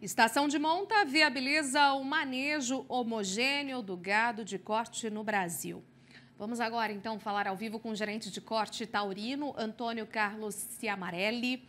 Estação de monta viabiliza o manejo homogêneo do gado de corte no Brasil. Vamos agora então falar ao vivo com o gerente de corte taurino, Antônio Carlos Ciamarelli.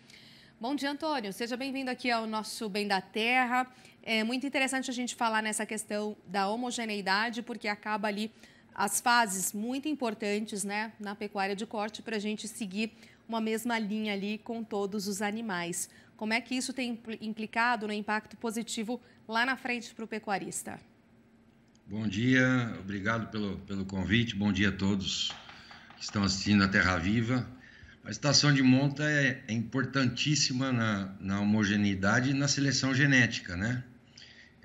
Bom dia, Antônio. Seja bem-vindo aqui ao nosso Bem da Terra. É muito interessante a gente falar nessa questão da homogeneidade, porque acaba ali as fases muito importantes né, na pecuária de corte para a gente seguir uma mesma linha ali com todos os animais. Como é que isso tem implicado no impacto positivo lá na frente para o pecuarista? Bom dia, obrigado pelo, pelo convite, bom dia a todos que estão assistindo a Terra Viva. A estação de monta é, é importantíssima na, na homogeneidade e na seleção genética, né?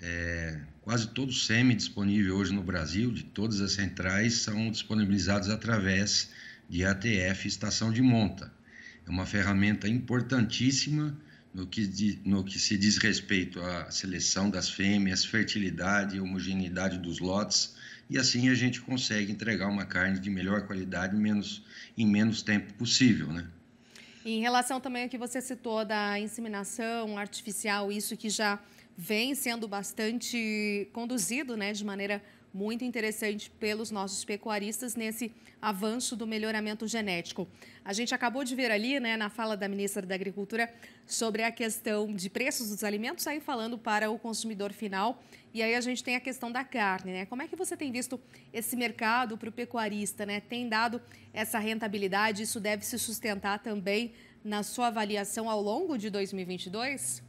É, quase todo o semi disponível hoje no Brasil, de todas as centrais, são disponibilizados através de ATF estação de monta. É uma ferramenta importantíssima no que, no que se diz respeito à seleção das fêmeas, fertilidade, homogeneidade dos lotes, e assim a gente consegue entregar uma carne de melhor qualidade menos, em menos tempo possível, né? Em relação também ao que você citou da inseminação artificial, isso que já vem sendo bastante conduzido, né, de maneira muito interessante pelos nossos pecuaristas nesse avanço do melhoramento genético. A gente acabou de ver ali, né, na fala da ministra da Agricultura, sobre a questão de preços dos alimentos, aí falando para o consumidor final. E aí a gente tem a questão da carne, né? Como é que você tem visto esse mercado para o pecuarista, né? Tem dado essa rentabilidade? Isso deve se sustentar também na sua avaliação ao longo de 2022?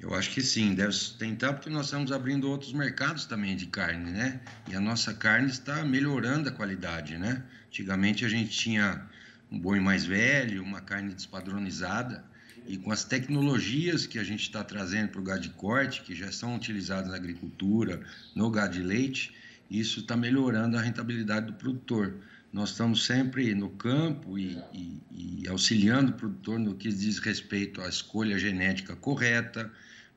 Eu acho que sim, deve sustentar, porque nós estamos abrindo outros mercados também de carne, né? E a nossa carne está melhorando a qualidade, né? Antigamente a gente tinha um boi mais velho, uma carne despadronizada, e com as tecnologias que a gente está trazendo para o gado de corte, que já são utilizadas na agricultura, no gado de leite, isso está melhorando a rentabilidade do produtor nós estamos sempre no campo e, e, e, auxiliando o produtor no que diz respeito à escolha genética correta,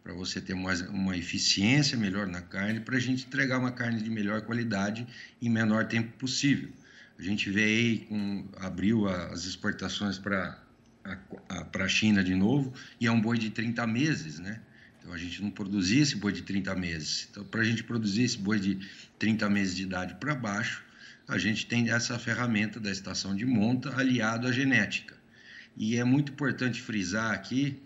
para você ter mais, uma eficiência melhor na carne, para a gente entregar uma carne de melhor qualidade em menor tempo possível. A gente veio com, abriu as exportações para a, a China de novo, e é um boi de 30 meses, né? Então a gente não produzia esse boi de 30 meses. Então, para a gente produzir esse boi de 30 meses de idade para baixo, a gente tem essa ferramenta da estação de monta aliado à genética. E é muito importante frisar aqui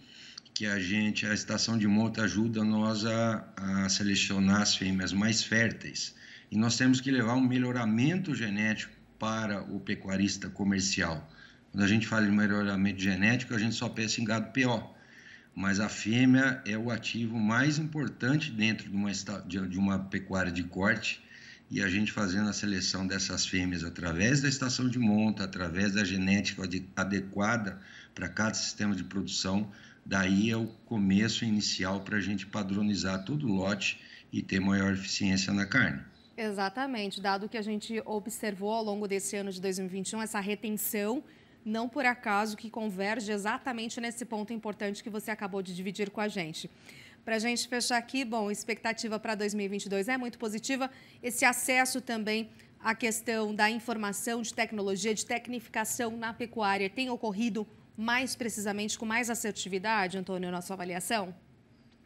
que a gente, a estação de monta ajuda nós a, a selecionar as fêmeas mais férteis. E nós temos que levar um melhoramento genético para o pecuarista comercial. Quando a gente fala de melhoramento genético, a gente só pensa em gado PO, mas a fêmea é o ativo mais importante dentro de uma, de uma pecuária de corte e a gente fazendo a seleção dessas fêmeas através da estação de monta, através da genética adequada para cada sistema de produção, daí é o começo inicial para a gente padronizar todo o lote e ter maior eficiência na carne. Exatamente, dado que a gente observou ao longo desse ano de 2021 essa retenção, não por acaso que converge exatamente nesse ponto importante que você acabou de dividir com a gente. Para a gente fechar aqui, bom, expectativa para 2022 é muito positiva. Esse acesso também à questão da informação, de tecnologia, de tecnificação na pecuária tem ocorrido mais precisamente, com mais assertividade, Antônio, na sua avaliação?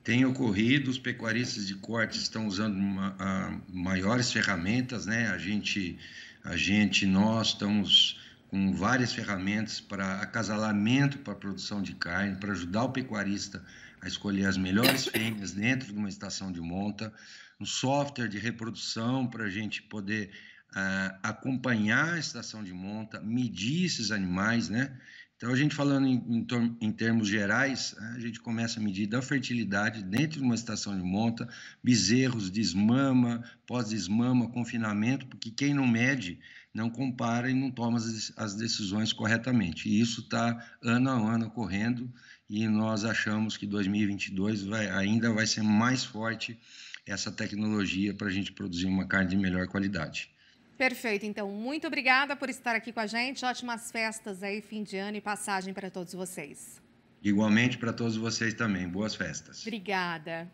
Tem ocorrido, os pecuaristas de corte estão usando uma, a, maiores ferramentas, né? A gente, a gente, nós estamos com várias ferramentas para acasalamento para a produção de carne, para ajudar o pecuarista a a escolher as melhores fêmeas dentro de uma estação de monta, um software de reprodução para a gente poder uh, acompanhar a estação de monta, medir esses animais, né? Então, a gente falando em, em, em termos gerais, né, a gente começa a medir da fertilidade dentro de uma estação de monta, bezerros, desmama, pós-desmama, confinamento, porque quem não mede não compara e não toma as, as decisões corretamente. E isso está ano a ano correndo e nós achamos que 2022 vai, ainda vai ser mais forte essa tecnologia para a gente produzir uma carne de melhor qualidade. Perfeito, então. Muito obrigada por estar aqui com a gente. Ótimas festas aí, fim de ano e passagem para todos vocês. Igualmente para todos vocês também. Boas festas. Obrigada.